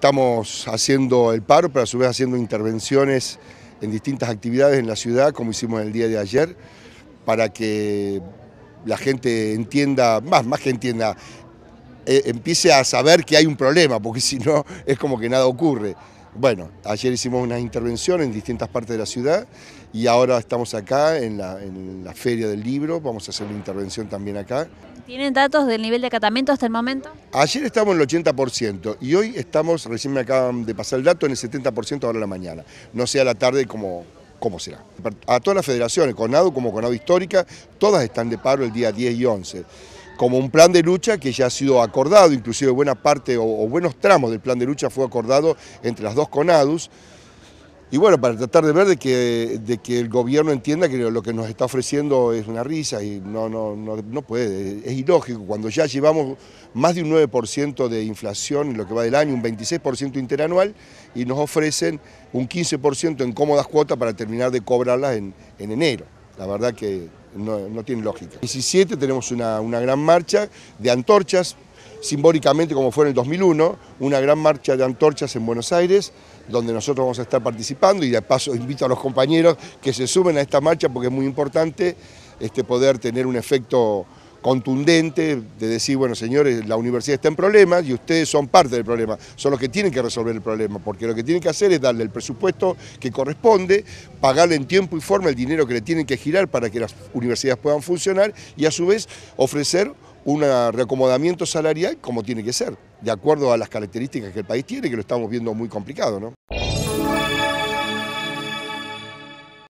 Estamos haciendo el paro, pero a su vez haciendo intervenciones en distintas actividades en la ciudad, como hicimos el día de ayer, para que la gente entienda, más, más que entienda, eh, empiece a saber que hay un problema, porque si no es como que nada ocurre. Bueno, ayer hicimos una intervención en distintas partes de la ciudad y ahora estamos acá en la, Feria del Libro, vamos a hacer una intervención también acá. ¿Tienen datos del nivel de acatamiento hasta el momento? Ayer estábamos en el 80% y hoy estamos, recién me acaban de pasar el dato, en el 70% ahora en la mañana. No sea la tarde como, cómo será. A todas las federaciones, CONADO como CONADO Histórica, todas están de paro el día 10 y 11 como un plan de lucha que ya ha sido acordado, inclusive buena parte o, buenos tramos del plan de lucha fue acordado entre las dos CONADUS, y bueno, para tratar de ver de que, el gobierno entienda que lo que nos está ofreciendo es una risa y no, no, no, puede, es ilógico. Cuando ya llevamos más de un 9% de inflación en lo que va del año, un 26% interanual y nos ofrecen un 15% en cómodas cuotas para terminar de cobrarlas en, en enero. La verdad que no, tiene lógica. 17 tenemos una, gran marcha de antorchas, simbólicamente como fue en el 2001, una gran marcha de antorchas en Buenos Aires, donde nosotros vamos a estar participando y de paso invito a los compañeros que se sumen a esta marcha porque es muy importante este, poder tener un efecto contundente de decir, bueno señores, la universidad está en problemas y ustedes son parte del problema, son los que tienen que resolver el problema, porque lo que tienen que hacer es darle el presupuesto que corresponde, pagarle en tiempo y forma el dinero que le tienen que girar para que las universidades puedan funcionar y a su vez ofrecer un reacomodamiento salarial como tiene que ser, de acuerdo a las características que el país tiene, que lo estamos viendo muy complicado. ¿no?